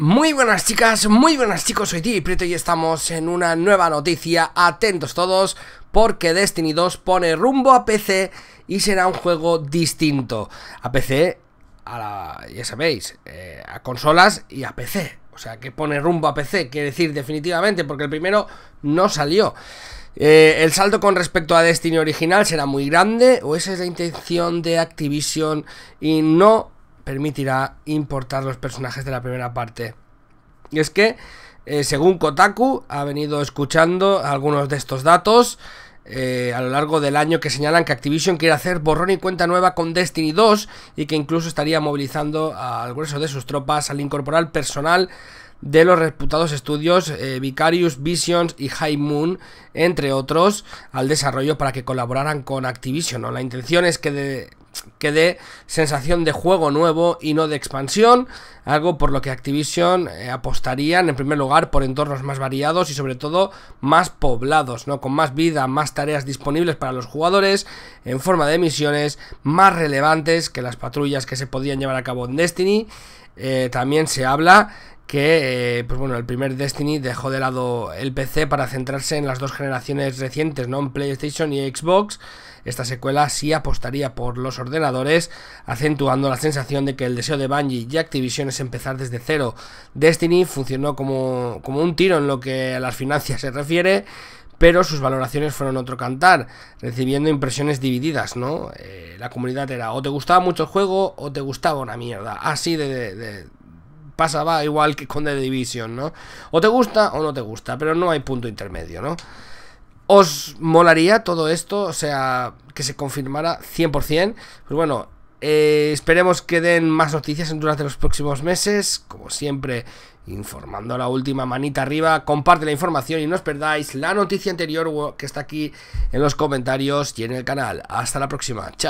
Muy buenas chicas, muy buenas chicos, soy y Prieto y estamos en una nueva noticia, atentos todos, porque Destiny 2 pone rumbo a PC y será un juego distinto a PC, a la, ya sabéis, eh, a consolas y a PC, o sea que pone rumbo a PC, quiere decir definitivamente, porque el primero no salió. Eh, el salto con respecto a Destiny original será muy grande, o esa es la intención de Activision y no permitirá importar los personajes de la primera parte. Y es que, eh, según Kotaku, ha venido escuchando algunos de estos datos eh, a lo largo del año que señalan que Activision quiere hacer borrón y cuenta nueva con Destiny 2 y que incluso estaría movilizando al grueso de sus tropas al incorporar personal de los reputados estudios eh, Vicarious Visions y High Moon, entre otros, al desarrollo para que colaboraran con Activision. La intención es que de que dé sensación de juego nuevo y no de expansión, algo por lo que Activision eh, apostaría apostarían en primer lugar por entornos más variados y sobre todo más poblados, ¿no? con más vida, más tareas disponibles para los jugadores en forma de misiones más relevantes que las patrullas que se podían llevar a cabo en Destiny. Eh, también se habla que eh, pues bueno, el primer Destiny dejó de lado el PC para centrarse en las dos generaciones recientes, ¿no? en PlayStation y Xbox. Esta secuela sí apostaría por los ordenadores, acentuando la sensación de que el deseo de Bungie y Activision es empezar desde cero. Destiny funcionó como, como un tiro en lo que a las finanzas se refiere, pero sus valoraciones fueron otro cantar, recibiendo impresiones divididas, ¿no? Eh, la comunidad era o te gustaba mucho el juego o te gustaba una mierda, así de pasaba igual que con The Division, ¿no? O te gusta o no te gusta, pero no hay punto intermedio, ¿no? ¿Os molaría todo esto? O sea, que se confirmara 100%. Pues bueno, eh, esperemos que den más noticias durante los próximos meses. Como siempre, informando la última manita arriba. Comparte la información y no os perdáis la noticia anterior que está aquí en los comentarios y en el canal. Hasta la próxima. Chao.